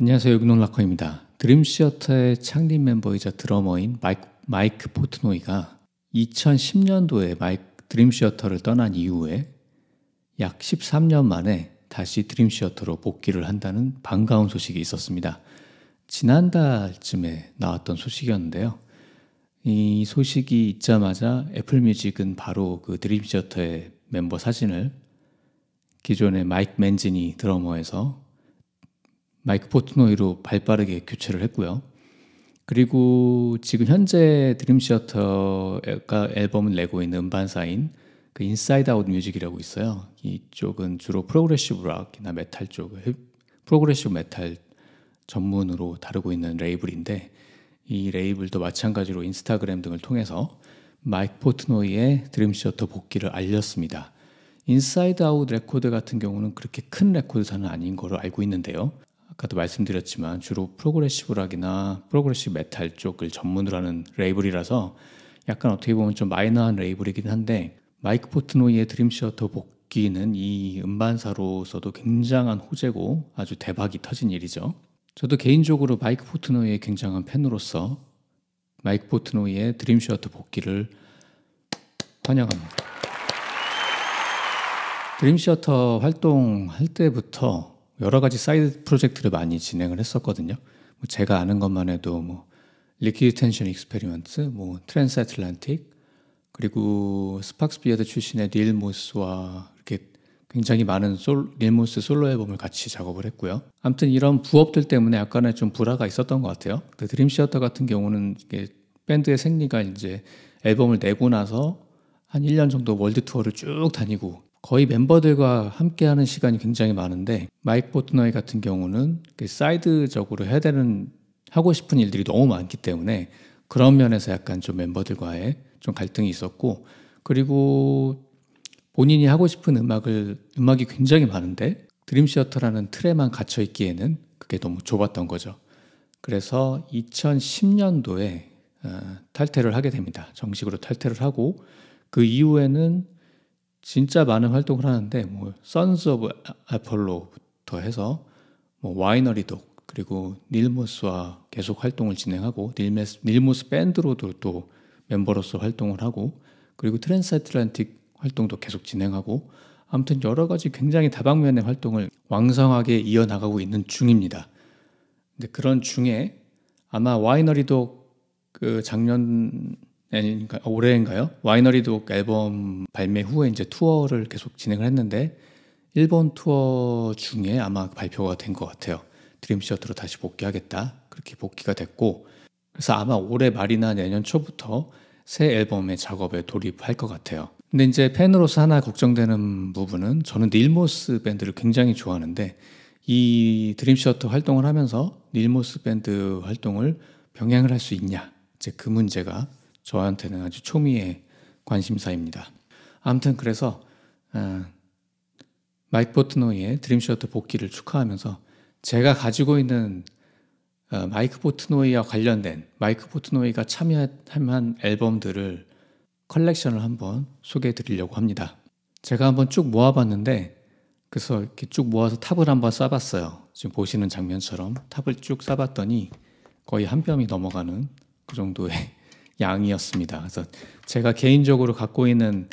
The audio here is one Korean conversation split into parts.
안녕하세요. 유기농 락커입니다. 드림시어터의 창립 멤버이자 드러머인 마이크, 마이크 포트노이가 2010년도에 마이크 드림시어터를 떠난 이후에 약 13년 만에 다시 드림시어터로 복귀를 한다는 반가운 소식이 있었습니다. 지난달쯤에 나왔던 소식이었는데요. 이 소식이 있자마자 애플뮤직은 바로 그 드림시어터의 멤버 사진을 기존의 마이크 맨진이 드러머에서 마이크 포트노이로 발빠르게 교체를 했고요. 그리고 지금 현재 드림시어터가 앨범을 내고 있는 음반사인 그 인사이드 아웃 뮤직이라고 있어요. 이쪽은 주로 프로그레시브 락이나 메탈 쪽을 프로그레시브 메탈 전문으로 다루고 있는 레이블인데 이 레이블도 마찬가지로 인스타그램 등을 통해서 마이크 포트노이의 드림시어터 복귀를 알렸습니다. 인사이드 아웃 레코드 같은 경우는 그렇게 큰 레코드사는 아닌 걸로 알고 있는데요. 아까도 말씀드렸지만 주로 프로그레시브 락이나 프로그레시브 메탈 쪽을 전문으로 하는 레이블이라서 약간 어떻게 보면 좀 마이너한 레이블이긴 한데 마이크 포트노이의 드림시어터 복귀는 이 음반사로서도 굉장한 호재고 아주 대박이 터진 일이죠. 저도 개인적으로 마이크 포트노이의 굉장한 팬으로서 마이크 포트노이의 드림시어터 복귀를 환영합니다. 드림시어터 활동할 때부터 여러 가지 사이드 프로젝트를 많이 진행을 했었거든요. 뭐 제가 아는 것만 해도 뭐 리퀴드 텐션 익스페리먼트, 뭐 트랜스 애틀란틱, 그리고 스팍스비에드 출신의 닐 모스와 이렇게 굉장히 많은 솔, 닐 모스 솔로 앨범을 같이 작업을 했고요. 아무튼 이런 부업들 때문에 약간의 좀 불화가 있었던 것 같아요. 그 드림 시어터 같은 경우는 이게 밴드의 생리가 이제 앨범을 내고 나서 한 1년 정도 월드 투어를 쭉 다니고 거의 멤버들과 함께하는 시간이 굉장히 많은데 마이크 보트너이 같은 경우는 그 사이드적으로 해야 되는 하고 싶은 일들이 너무 많기 때문에 그런 면에서 약간 좀 멤버들과의 좀 갈등이 있었고 그리고 본인이 하고 싶은 음악을 음악이 굉장히 많은데 드림 시어터라는 틀에만 갇혀 있기에는 그게 너무 좁았던 거죠. 그래서 2010년도에 어, 탈퇴를 하게 됩니다. 정식으로 탈퇴를 하고 그 이후에는 진짜 많은 활동을 하는데 뭐 선스 오브 아폴로부터 해서 뭐 와이너리도 그리고 닐모스와 계속 활동을 진행하고 닐메스, 닐모스 밴드로도 또 멤버로서 활동을 하고 그리고 트랜스애틀란틱 활동도 계속 진행하고 아무튼 여러 가지 굉장히 다방면의 활동을 왕성하게 이어나가고 있는 중입니다. 근데 그런 중에 아마 와이너리도 그 작년 아니니까 네, 그러니까 올해인가요? 와이너리도 앨범 발매 후에 이제 투어를 계속 진행을 했는데 일본 투어 중에 아마 발표가 된 것 같아요. 드림시어트로 다시 복귀하겠다 그렇게 복귀가 됐고 그래서 아마 올해 말이나 내년 초부터 새 앨범의 작업에 돌입할 것 같아요. 근데 이제 팬으로서 하나 걱정되는 부분은 저는 닐모스 밴드를 굉장히 좋아하는데 이 드림시어트 활동을 하면서 닐모스 밴드 활동을 병행을 할 수 있냐 이제 그 문제가 저한테는 아주 초미의 관심사입니다. 아무튼 그래서 어, 마이크 포트노이의 드림쇼트 복귀를 축하하면서 제가 가지고 있는 어, 마이크 포트노이와 관련된 마이크 포트노이가 참여할 만한 앨범들을 컬렉션을 한번 소개해 드리려고 합니다. 제가 한번 쭉 모아봤는데 그래서 이렇게 쭉 모아서 탑을 한번 쌓았어요. 지금 보시는 장면처럼 탑을 쭉 쌓았더니 거의 한 뼘이 넘어가는 그 정도의 양이었습니다. 그래서 제가 개인적으로 갖고 있는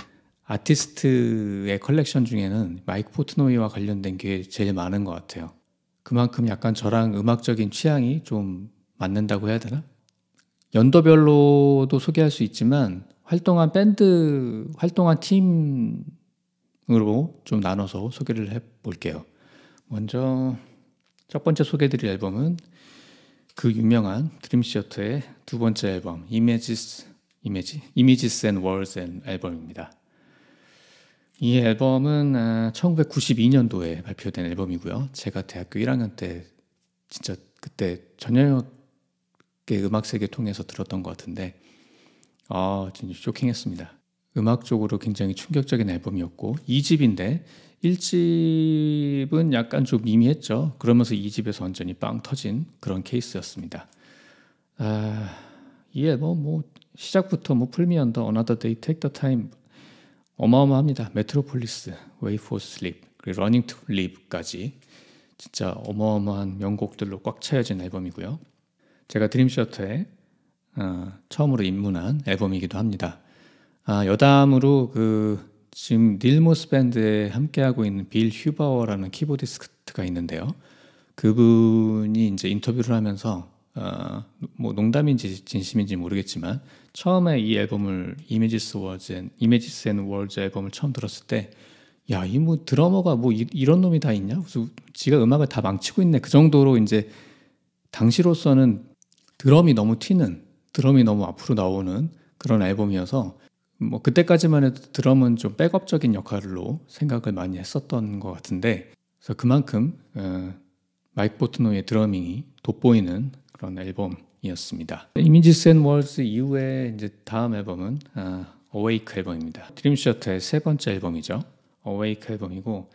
아티스트의 컬렉션 중에는 마이크 포트노이와 관련된 게 제일 많은 것 같아요. 그만큼 약간 저랑 음악적인 취향이 좀 맞는다고 해야 되나? 연도별로도 소개할 수 있지만 활동한 밴드, 활동한 팀으로 좀 나눠서 소개를 해볼게요. 먼저 첫 번째 소개드릴 해 앨범은 그 유명한 드림시어터의두 번째 앨범 Images, Image, Images and Words 앨범입니다. 이 앨범은 1992년도에 아, 발표된 앨범이고요. 제가 대학교 1학년 때 진짜 그때 전역의 음악 세계 통해서 들었던 것 같은데 아 진짜 쇼킹했습니다. 음악적으로 굉장히 충격적인 앨범이었고 2집인데 1집은 약간 좀 미미했죠. 그러면서 2집에서 완전히 빵 터진 그런 케이스였습니다. 아, 예, 뭐, 뭐, 시작부터 뭐, 풀미언더, 어나더 데이, 테이크 더 타임 어마어마합니다. 메트로폴리스, 웨이 포 슬립, 그리고 러닝 투 립까지 진짜 어마어마한 명곡들로 꽉채여진 앨범이고요. 제가 드림셔터에 어, 처음으로 입문한 앨범이기도 합니다. 아, 여담으로 그 지금 닐모스 밴드에 함께하고 있는 빌 휴바워라는 키보디스트가 있는데요. 그분이 이제 인터뷰를 하면서 어, 뭐 농담인지 진심인지 모르겠지만 처음에 이 앨범을 이미지스 워즈 앤 이미지스 앤 월즈 앨범을 처음 들었을 때 야, 이 뭐 드러머가 뭐 이, 이런 놈이 다 있냐? 무슨 지가 음악을 다 망치고 있네. 그 정도로 이제 당시로서는 드럼이 너무 튀는, 드럼이 너무 앞으로 나오는 그런 앨범이어서 뭐 그때까지만 해도 드럼은 좀 백업적인 역할로 생각을 많이 했었던 것 같은데 그래서 그만큼 어, 마이크 보트노의 드러밍이 돋보이는 그런 앨범이었습니다. 이미지 앤 월즈 이후에 이제 다음 앨범은 아, 어웨이크 앨범입니다. 드림셔터의 세 번째 앨범이죠. 어웨이크 앨범이고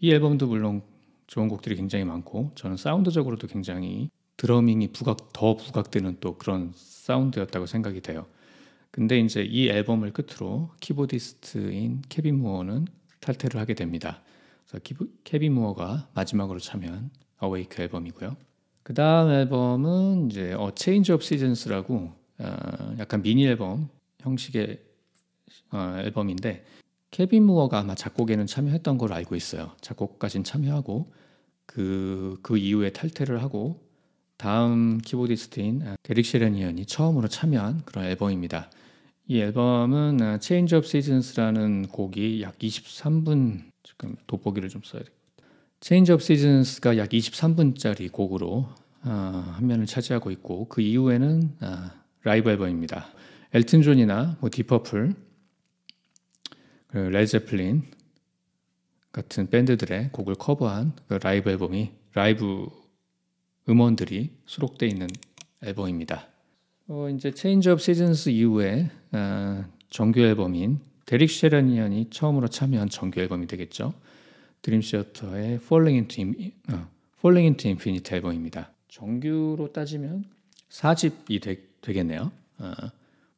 이 앨범도 물론 좋은 곡들이 굉장히 많고 저는 사운드적으로도 굉장히 드러밍이 부각 더 부각되는 또 그런 사운드였다고 생각이 돼요. 근데 이제 이 앨범을 끝으로 키보디스트인 케빈 무어는 탈퇴를 하게 됩니다. 그래서 케빈 무어가 마지막으로 참여한 어웨이크 앨범이고요. 그 다음 앨범은 이제 어 체인지 업 시즌스라고 어, 약간 미니 앨범 형식의 어, 앨범인데 케빈 무어가 아마 작곡에는 참여했던 걸로 알고 있어요. 작곡까지는 참여하고 그그 그 이후에 탈퇴를 하고 다음 키보디스트인 아, 데릭 셰레니언이 처음으로 참여한 그런 앨범입니다. 이 앨범은 아, Change of Seasons라는 곡이 약 23분 지금 돋보기를 좀 써야 돼요. Change of Seasons가 약 23분짜리 곡으로 아, 한 면을 차지하고 있고 그 이후에는 아, 라이브 앨범입니다. 엘튼 존이나 뭐 디퍼플, 레제플린 그 같은 밴드들의 곡을 커버한 그 라이브 앨범이 라이브 음원들이 수록되어 있는 앨범입니다. 어, 이제 체인지 업 시즌스 이후에 어, 정규 앨범인 데릭 셰러니언이 처음으로 참여한 정규 앨범이 되겠죠. 드림 시어터의 Falling into, 어, Falling into Infinity 앨범입니다. 정규로 따지면 4집이 되, 겠네요 어, 아,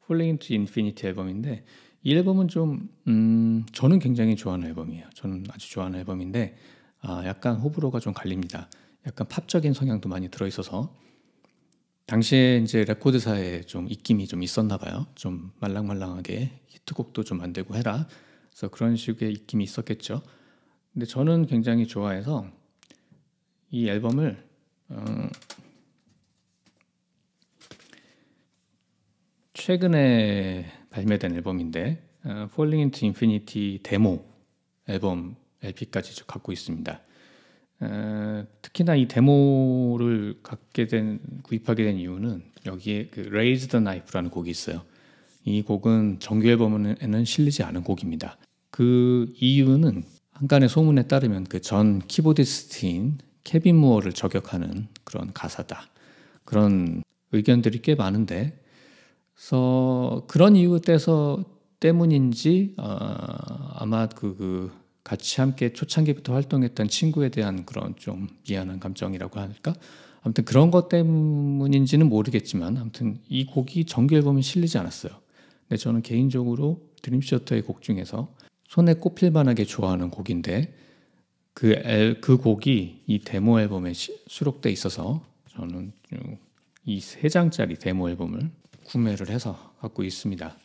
Falling into Infinity 앨범인데 이 앨범은 좀 음, 저는 굉장히 좋아하는 앨범이에요. 저는 아주 좋아하는 앨범인데 아, 약간 호불호가 좀 갈립니다. 약간 팝적인 성향도 많이 들어있어서 당시에 이제 레코드사에 좀 입김이 좀 있었나 봐요. 좀 말랑말랑하게 히트곡도 좀 만들고 해라. 그래서 그런 식의 입김이 있었겠죠. 근데 저는 굉장히 좋아해서 이 앨범을 어 최근에 발매된 앨범인데 어, Falling into Infinity 데모 앨범 LP까지 갖고 있습니다. 특히나 이 데모를 갖게 된 구입하게 된 이유는 여기에 그 Raise the Knife라는 곡이 있어요. 이 곡은 정규 앨범에는 실리지 않은 곡입니다. 그 이유는 한간의 소문에 따르면 그 전 키보디스트인 케빈 무어를 저격하는 그런 가사다. 그런 의견들이 꽤 많은데, 그래서 그런 이유 때서 때문인지 어, 아마 그, 그 같이 함께 초창기부터 활동했던 친구에 대한 그런 좀 미안한 감정이라고 할까? 아무튼 그런 것 때문인지는 모르겠지만 아무튼 이 곡이 정규 앨범에 실리지 않았어요. 근데 저는 개인적으로 드림셔터의곡 중에서 손에 꼽힐 만하게 좋아하는 곡인데 그, 앨, 그 곡이 이 데모 앨범에 수록돼 있어서 저는 이 세 장짜리 데모 앨범을 구매를 해서 갖고 있습니다.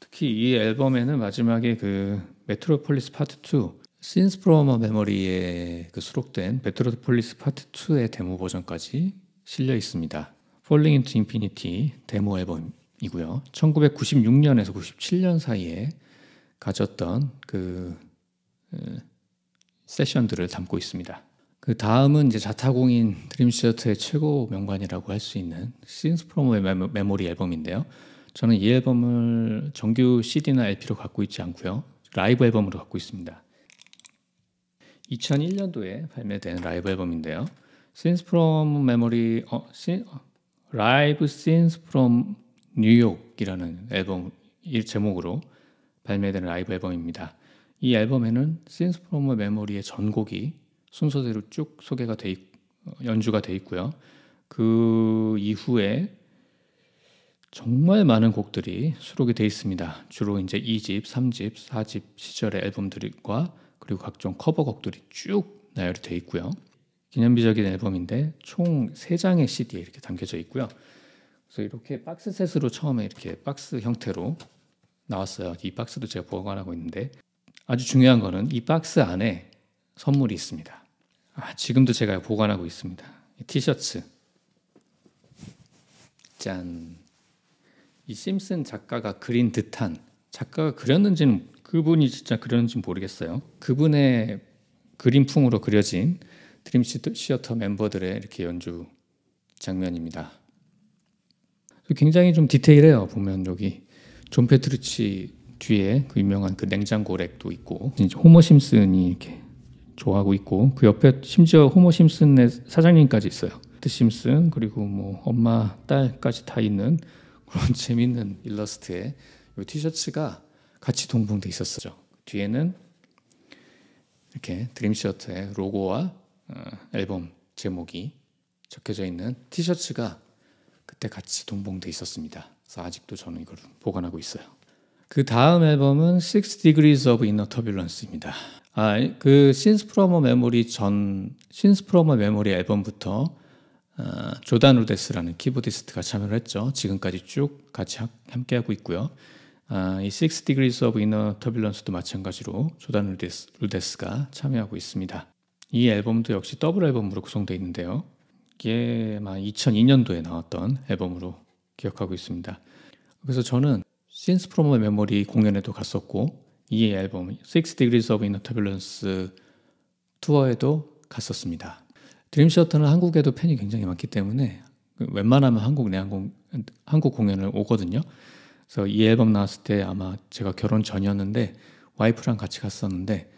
특히 이 앨범에는 마지막에 그 메트로폴리스 파트 2 Since From a Memory에 그 수록된 메트로폴리스 파트 2의 데모 버전까지 실려 있습니다. Falling into Infinity 데모 앨범이고요. 1996년에서 97년 사이에 가졌던 그 세션들을 담고 있습니다. 그 다음은 이제 자타공인 드림시어트의 최고 명반이라고 할 수 있는 Since From a Memory 앨범인데요. 저는 이 앨범을 정규 CD나 LP로 갖고 있지 않고요. 라이브 앨범으로 갖고 있습니다. 2001년도에 발매된 라이브 앨범인데요. Since from Memory, 어, s 어, Live Since from New York이라는 앨범 제목으로 발매된 라이브 앨범입니다. 이 앨범에는 Since from Memory의 전곡이 순서대로 쭉 소개가 돼 있, 어, 연주가 돼 있고요. 그 이후에 정말 많은 곡들이 수록이 돼 있습니다. 주로 이제 2집, 3집, 4집 시절의 앨범들과 그리고 각종 커버곡들이 쭉 나열이 돼 있고요. 기념비적인 앨범인데 총 3장의 CD에 이렇게 담겨져 있고요. 그래서 이렇게 박스셋으로 처음에 이렇게 박스 형태로 나왔어요. 이 박스도 제가 보관하고 있는데 아주 중요한 거는 이 박스 안에 선물이 있습니다. 아, 지금도 제가 보관하고 있습니다. 티셔츠. 짠. 이 심슨 작가가 그린 듯한 작가가 그렸는지는 그분이 진짜 그렸는지 는 모르겠어요. 그분의 그림풍으로 그려진 드림 시어터 멤버들의 이렇게 연주 장면입니다. 굉장히 좀 디테일해요. 보면 여기 존 페트루치 뒤에 그 유명한 그 냉장고렉도 있고 호머 심슨이 이렇게 좋아하고 있고 그 옆에 심지어 호머 심슨의 사장님까지 있어요. 트 심슨 그리고 뭐 엄마 딸까지 다 있는 그런 재밌는 일러스트에 이 티셔츠가 같이 동봉돼 있었어요. 뒤에는 이렇게 드림시어터의 로고와 어, 앨범 제목이 적혀져 있는 티셔츠가 그때 같이 동봉돼 있었습니다. 그래서 아직도 저는 이걸 보관하고 있어요. 그 다음 앨범은 Six Degrees of Inner Turbulence입니다. 아, 그 신스프로머 메모리 전 신스프로머 메모리 앨범부터 어, 조단 우데스라는 키보디스트가 참여를 했죠. 지금까지 쭉 같이 함께 하고 있고요. 아, 이 Six Degrees of Inner Turbulence도 마찬가지로 조단 우데스, 우데스가 참여하고 있습니다. 이 앨범도 역시 더블 앨범으로 구성되어 있는데요. 이게 2002년도에 나왔던 앨범으로 기억하고 있습니다. 그래서 저는 신스 프로모 메모리 공연에도 갔었고 이 앨범 Six Degrees of Inner Turbulence 투어에도 갔었습니다. 드림셔터는 한국에도 팬이 굉장히 많기 때문에 그 웬만하면 한국 내한국 한국 공연을 오거든요. 그래서 이 앨범 나왔을 때 아마 제가 결혼 전이었는데 와이프랑 같이 갔었는데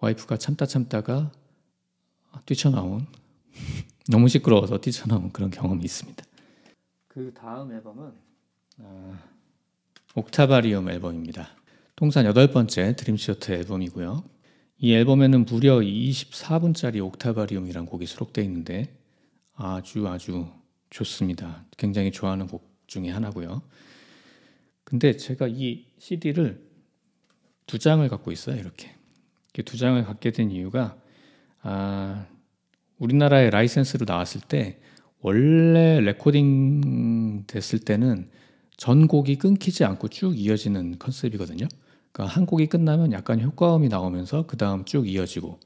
와이프가 참다 참다가 뛰쳐나온 너무 시끄러워서 뛰쳐나온 그런 경험이 있습니다. 그 다음 앨범은 아, 옥타바리움 앨범입니다. 통산 여덟 번째 드림시어터 앨범이고요. 이 앨범에는 무려 24분짜리 옥타바리움이란 곡이 수록되어 있는데 아주 아주 좋습니다. 굉장히 좋아하는 곡 중에 하나고요. 근데 제가 이 CD를 두 장을 갖고 있어요. 이렇게 두 장을 갖게 된 이유가 아, 우리나라에 라이센스로 나왔을 때 원래 레코딩 됐을 때는 전곡이 끊기지 않고 쭉 이어지는 컨셉이거든요. 그러니까 한 곡이 끝나면 약간 효과음이 나오면서 그 다음 쭉 이어지고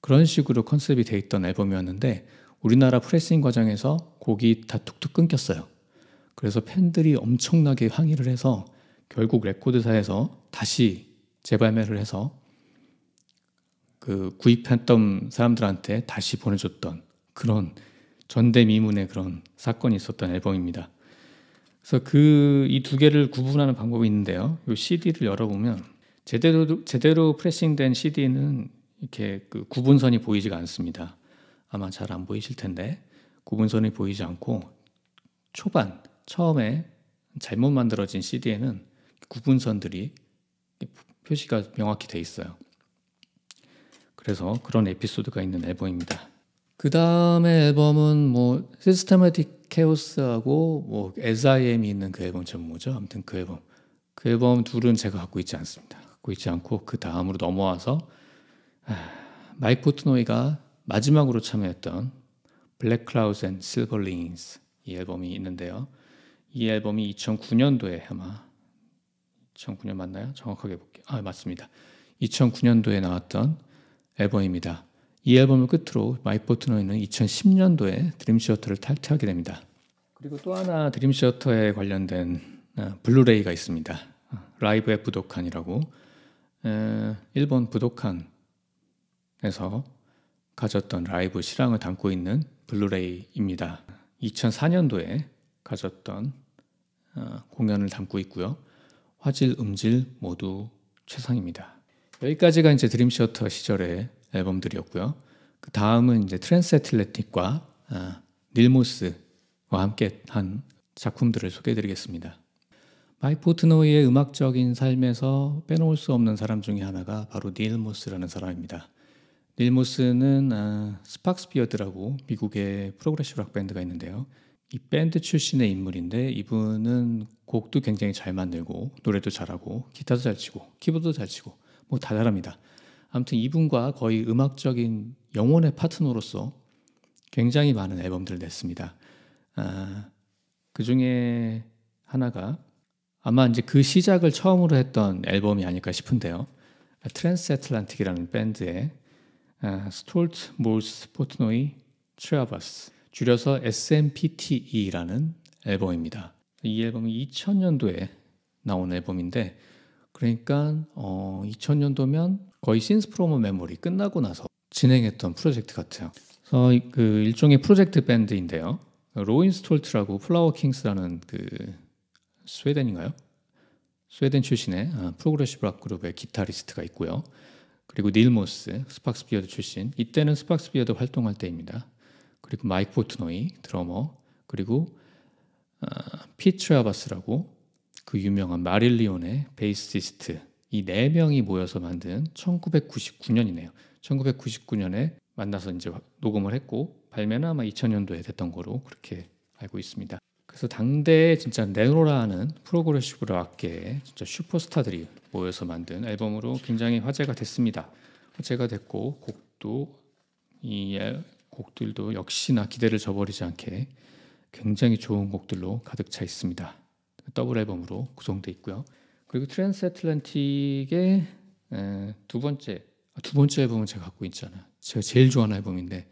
그런 식으로 컨셉이 돼 있던 앨범이었는데 우리나라 프레싱 과정에서 곡이 다 툭툭 끊겼어요. 그래서 팬들이 엄청나게 항의를 해서 결국 레코드사에서 다시 재발매를 해서 그 구입했던 사람들한테 다시 보내줬던 그런 전대미문의 그런 사건이 있었던 앨범입니다. 그래서 그 이 두 개를 구분하는 방법이 있는데요. 이 CD를 열어보면 제대로 제대로 프레싱된 CD는 이렇게 그 구분선이 보이지가 않습니다. 아마 잘 안 보이실 텐데 구분선이 보이지 않고 초반 처음에 잘못 만들어진 CD에는 구분선들이 표시가 명확히 돼 있어요. 그래서 그런 에피소드가 있는 앨범입니다. 그 다음에 앨범은 뭐시스템마틱 케오스하고 뭐 SIM이 있는 그 앨범 제목 뭐죠 아무튼 그 앨범. 그 앨범 둘은 제가 갖고 있지 않습니다. 갖고 있지 않고 그 다음으로 넘어와서 아, 마이크 포트노이가 마지막으로 참여했던 블랙 클라우스 앤 실버 링스 이 앨범이 있는데요. 이 앨범이 2009년도에 아마 2009년 맞나요? 정확하게 볼게요. 아 맞습니다. 2009년도에 나왔던 앨범입니다. 이 앨범을 끝으로 마이포트노이는 2010년도에 드림시어터를 탈퇴하게 됩니다. 그리고 또 하나 드림시어터에 관련된 어, 블루레이가 있습니다. 라이브의 부독한이라고 일본 부독한에서 가졌던 라이브 실황을 담고 있는 블루레이입니다. 2004년도에 가졌던 어, 공연을 담고 있고요. 화질, 음질 모두 최상입니다. 여기까지가 이제 드림시어터 시절의 앨범들이었고요. 그 다음은 이제 트랜스애틀레틱과 아, 닐모스와 함께 한 작품들을 소개해드리겠습니다. 마이 포트노이의 음악적인 삶에서 빼놓을 수 없는 사람 중에 하나가 바로 닐모스라는 사람입니다. 닐모스는 아, 스팍스피어드라고 미국의 프로그레시브 락 밴드가 있는데요. 이 밴드 출신의 인물인데 이분은 곡도 굉장히 잘 만들고 노래도 잘하고 기타도 잘 치고 키보드도 잘 치고 뭐 다 잘합니다. 아무튼 이분과 거의 음악적인 영혼의 파트너로서 굉장히 많은 앨범들을 냈습니다. 아, 그 중에 하나가 아마 이제 그 시작을 처음으로 했던 앨범이 아닐까 싶은데요. 트랜스 애틀란틱이라는 밴드의 아, 스톨트 몰스 포트노이 트라버스 줄여서 SMPTE라는 앨범입니다. 이앨범이 2000년도에 나온 앨범인데 그러니까 어, 2000년도면 거의 신스프로머 메모리 끝나고 나서 진행했던 프로젝트 같아요. 그래서 그 일종의 프로젝트 밴드인데요. 로인스톨트라고 플라워 킹스라는 그 스웨덴인가요? 스웨덴 출신의 아, 프로그레시브 락 그룹의 기타리스트가 있고요. 그리고 닐모스 스팍스비어드 출신 이때는 스팍스비어드 활동할 때입니다. 그리고 마이크 포트노이 드러머 그리고 아, 피트라바스라고 그 유명한 마릴리온의 베이시스트 이 네 명이 모여서 만든 1999년이네요. 1999년에 만나서 이제 녹음을 했고 발매는 아마 2000년도에 됐던 거로 그렇게 알고 있습니다. 그래서 당대에 진짜 네로라는 프로그레시브 락계의 진짜 슈퍼스타들이 모여서 만든 앨범으로 굉장히 화제가 됐습니다. 화제가 됐고 곡도 이 곡들도 역시나 기대를 저버리지 않게 굉장히 좋은 곡들로 가득 차 있습니다. 더블 앨범으로 구성돼 있고요. 그리고 트랜스애틀란틱의 두 번째 아, 두 번째 앨범은 제가 갖고 있잖아요. 제가 제일 좋아하는 앨범인데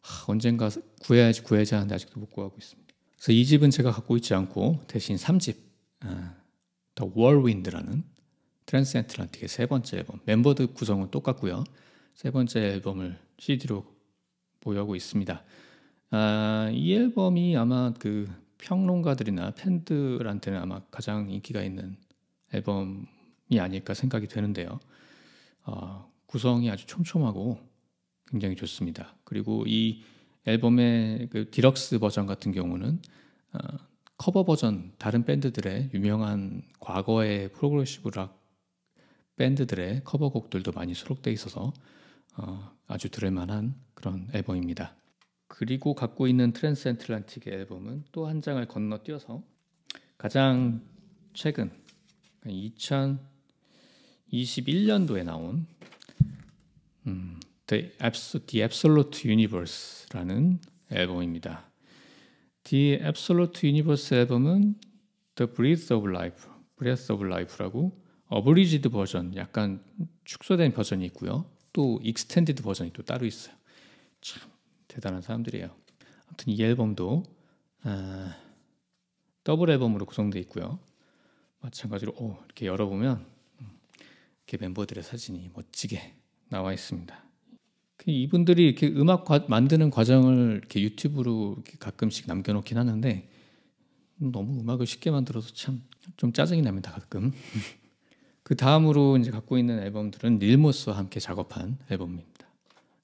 하, 언젠가 구해야지 구해야지 하는데 아직도 못 구하고 있습니다. 그래서 이 집은 제가 갖고 있지 않고 대신 3집 더월윈드라는 트랜스앤틀란틱의 세 번째 앨범 멤버들 구성은 똑같고요. 세 번째 앨범을 CD로 보유하고 있습니다. 아, 이 앨범이 아마 그 평론가들이나 팬들한테는 아마 가장 인기가 있는 앨범이 아닐까 생각이 되는데요. 어, 구성이 아주 촘촘하고 굉장히 좋습니다. 그리고 이 앨범의 그 디럭스 버전 같은 경우는 어, 커버 버전 다른 밴드들의 유명한 과거의 프로그레시브 락 밴드들의 커버곡들도 많이 수록돼 있어서 어, 아주 들을만한 그런 앨범입니다. 그리고 갖고 있는 트랜스앤틀란틱의 앨범은 또 한 장을 건너뛰어서 가장 최근 2021년도에 나온 음, The Absolute Universe라는 앨범입니다. The Absolute Universe 앨범은 The Breath of Life, Breath of Life라고 어브리지드 버전, 약간 축소된 버전이 있고요. 또 익스텐디드 버전이 또 따로 있어요. 참 대단한 사람들이에요. 아무튼 이 앨범도 아, 더블 앨범으로 구성되어 있고요. 마찬가지로 오, 이렇게 열어보면 음, 이렇게 멤버들의 사진이 멋지게 나와 있습니다. 그 이분들이 이렇게 음악 과, 만드는 과정을 이렇게 유튜브로 이렇게 가끔씩 남겨놓긴 하는데 너무 음악을 쉽게 만들어서 참 좀 짜증이 납니다 가끔. 그 다음으로 이제 갖고 있는 앨범들은 닐모스와 함께 작업한 앨범입니다.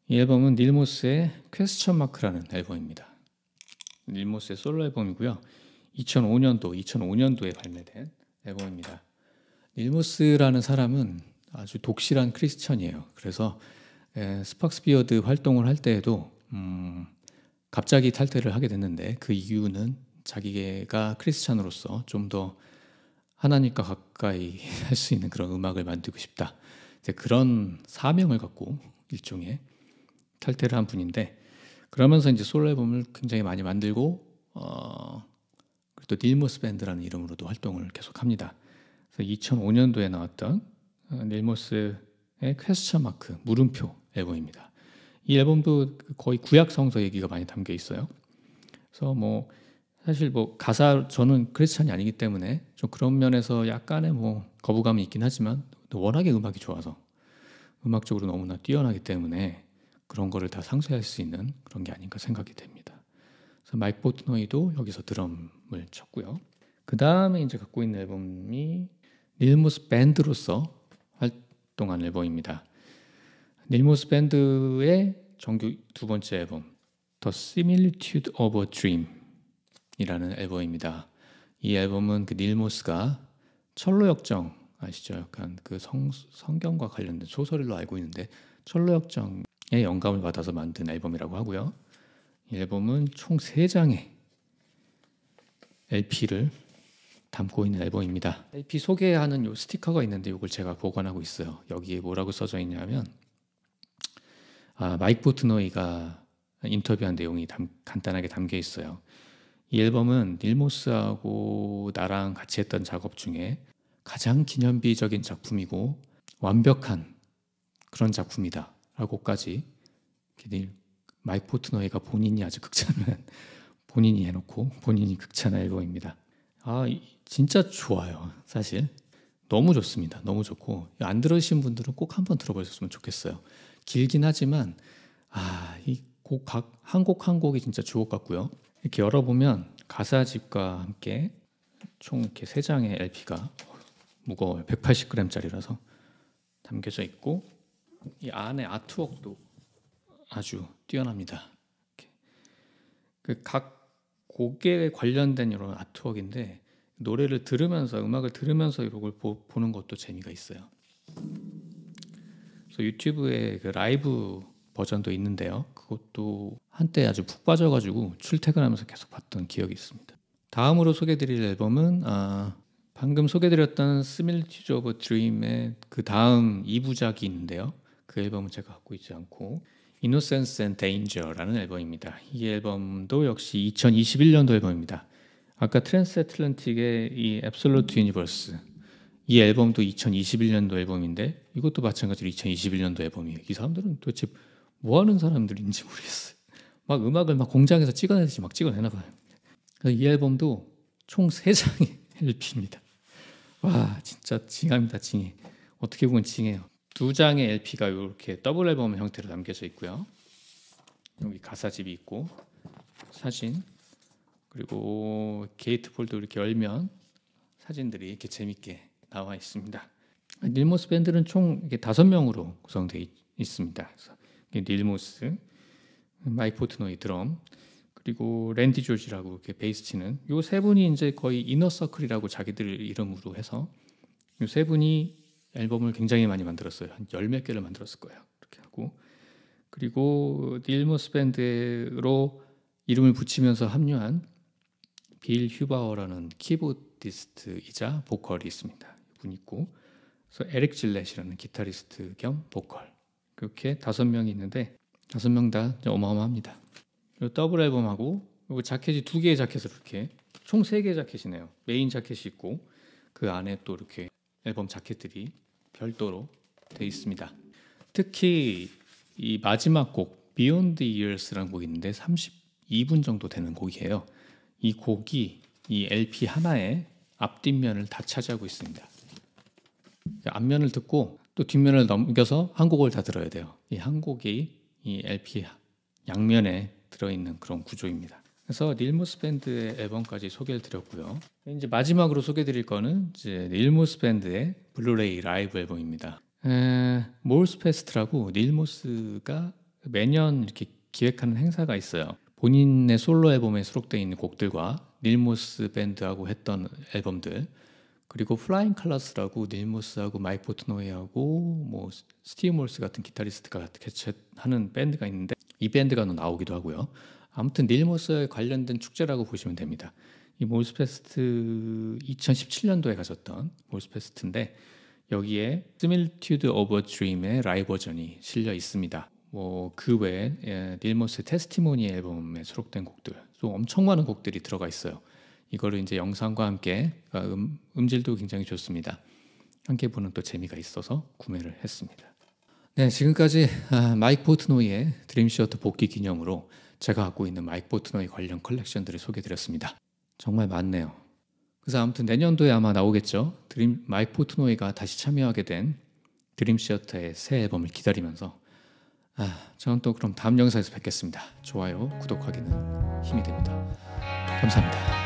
이 앨범은 닐모스의 퀘스천 마크라는 앨범입니다. 닐모스의 솔로 앨범이고요. 2005년도, 2005년도에 발매된 앨범입니다. 닐모스라는 사람은 아주 독실한 크리스천이에요. 그래서 스팍스비어드 활동을 할 때에도 음, 갑자기 탈퇴를 하게 됐는데 그 이유는 자기가 크리스천으로서좀 더 하나님과 가까이 할 수 있는 그런 음악을 만들고 싶다. 그런 사명을 갖고 일종의 탈퇴를 한 분인데 그러면서 이제 솔로 앨범을 굉장히 많이 만들고 어, 그리고 또 닐모스 밴드라는 이름으로도 활동을 계속합니다. 그래서 2005년도에 나왔던 어, 닐모스의 퀘스처 마크 물음표 앨범입니다. 이 앨범도 거의 구약 성서 얘기가 많이 담겨 있어요. 그래서 뭐 사실 뭐 가사 저는 크리스찬이 아니기 때문에 좀 그런 면에서 약간의 뭐 거부감이 있긴 하지만 워낙에 음악이 좋아서 음악적으로 너무나 뛰어나기 때문에 그런 거를 다 상쇄할 수 있는 그런 게 아닌가 생각이 됩니다. 그래서 마이크 보트너이도 여기서 드럼을 쳤고요. 그 다음에 이제 갖고 있는 앨범이 닐모스 밴드로서 활동한 앨범입니다. 닐모스 밴드의 정규 두 번째 앨범 The Similitude of a Dream이라는 앨범입니다. 이 앨범은 그 닐모스가 철로 역정 아시죠? 약간 그 성, 성경과 관련된 소설로 알고 있는데 철로 역정 예, 영감을 받아서 만든 앨범이라고 하고요. 이 앨범은 총 3장의 LP를 담고 있는 앨범입니다. LP 소개하는 요 스티커가 있는데 이걸 제가 보관하고 있어요. 여기에 뭐라고 써져 있냐면 아, 마이크 보트너이가 인터뷰한 내용이 담, 간단하게 담겨 있어요. 이 앨범은 닐모스하고 나랑 같이 했던 작업 중에 가장 기념비적인 작품이고 완벽한 그런 작품이다. 라고까지 마이크 포트너이가 본인이 아주 극찬을 본인이 해놓고 본인이 극찬한 앨범입니다. 아 진짜 좋아요 사실 너무 좋습니다 너무 좋고 안 들으신 분들은 꼭 한번 들어보셨으면 좋겠어요 길긴 하지만 아이곡한곡한 한 곡이 진짜 주옥 같고요 이렇게 열어보면 가사집과 함께 총 이렇게 세 장의 LP가 무거워요 180g짜리라서 담겨져 있고 이 안에 아트웍도 아주 뛰어납니다. 그각 곡에 관련된 이런 아트웍인데 노래를 들으면서 음악을 들으면서 이걸 보, 는 것도 재미가 있어요. 그래서 유튜브에 그 라이브 버전도 있는데요. 그것도 한때 아주 푹 빠져가지고 출퇴근하면서 계속 봤던 기억이 있습니다. 다음으로 소개드릴 앨범은 아, 방금 소개드렸던 스밀티즈 오브 드림의 그 다음 2부작이 있는데요. 그 앨범은 제가 갖고 있지 않고 Innocence and Danger라는 앨범입니다. 이 앨범도 역시 2021년도 앨범입니다. 아까 트랜스애틀란틱의 이 Absolute Universe 이 앨범도 2021년도 앨범인데 이것도 마찬가지로 2021년도 앨범이에요. 이 사람들은 도대체 뭐 하는 사람들인지 모르겠어요. 막 음악을 막 공장에서 찍어내듯이 막 찍어내나 봐요. 이 앨범도 총 3장의 LP입니다. 와 진짜 징합니다 징해. 어떻게 보면 징해요. 두 장의 LP가 이렇게 더블 앨범 형태로 남겨져 있고요. 여기 가사집이 있고 사진 그리고 게이트 폴더 이렇게 열면 사진들이 이렇게 재밌게 나와 있습니다. 닐모스 밴드는 총 다섯 명으로 구성되어 있습니다. 그래서 닐모스, 마이크 포트노이 드럼, 그리고 랜디 조지라고 이렇게 베이스 치는 요세 분이 이제 거의 이너 서클이라고 자기들 이름으로 해서 요세 분이 앨범을 굉장히 많이 만들었어요. 한 열 몇 개를 만들었을 거예요. 그렇게 하고 그리고 닐모스 밴드로 이름을 붙이면서 합류한 빌 휴바어라는 키보디스트이자 보컬이 있습니다. 이분 있고 그래서 에릭 질렛이라는 기타리스트 겸 보컬 그렇게 다섯 명이 있는데 다섯 명 다 어마어마합니다. 더블 앨범하고 그리고 자켓이 두 개의 자켓을 이렇게 총 세 개의 자켓이네요. 메인 자켓이 있고 그 안에 또 이렇게 앨범 자켓들이 별도로 돼 있습니다. 특히 이 마지막 곡 Beyond the Years라는 곡이 있는데 32분 정도 되는 곡이에요. 이 곡이 이 LP 하나의 앞뒷면을 다 차지하고 있습니다. 앞면을 듣고 또 뒷면을 넘겨서 한 곡을 다 들어야 돼요. 이 한 곡이 이 LP 양면에 들어있는 그런 구조입니다. 그래서 닐모스 밴드의 앨범까지 소개를 드렸고요. 이제 마지막으로 소개드릴 거는 이제 닐모스 밴드의 블루레이 라이브 앨범입니다. 에, 몰스 페스트라고 닐모스가 매년 이렇게 기획하는 행사가 있어요. 본인의 솔로 앨범에 수록되어 있는 곡들과 닐모스 밴드하고 했던 앨범들 그리고 플라잉 칼라스라고 닐모스하고 마이크 포트노이하고 뭐 스티브 몰스 같은 기타리스트가 개최 하는 밴드가 있는데 이 밴드가 나오기도 하고요. 아무튼 닐모스에 관련된 축제라고 보시면 됩니다. 이 몰스페스트 2017년도에 가졌던 몰스페스트인데 여기에 스밀튜드 오브 어 드림의 라이브 버전이 실려 있습니다. 뭐 그 외에 예, 닐모스 테스티모니 앨범에 수록된 곡들 또 엄청 많은 곡들이 들어가 있어요. 이거를 이제 영상과 함께 어, 음, 음질도 굉장히 좋습니다. 함께 보는 또 재미가 있어서 구매를 했습니다. 네, 지금까지 아, 마이크 포트노이의 드림시어터 복귀 기념으로 제가 갖고 있는 마이크 보트너의 관련 컬렉션들을 소개드렸습니다. 정말 많네요. 그래서 아무튼 내년도에 아마 나오겠죠. 드림 마이크 포트노이가 다시 참여하게 된 드림 시어터의 새 앨범을 기다리면서 아, 저는 또 그럼 다음 영상에서 뵙겠습니다. 좋아요, 구독하기는 힘이 됩니다. 감사합니다.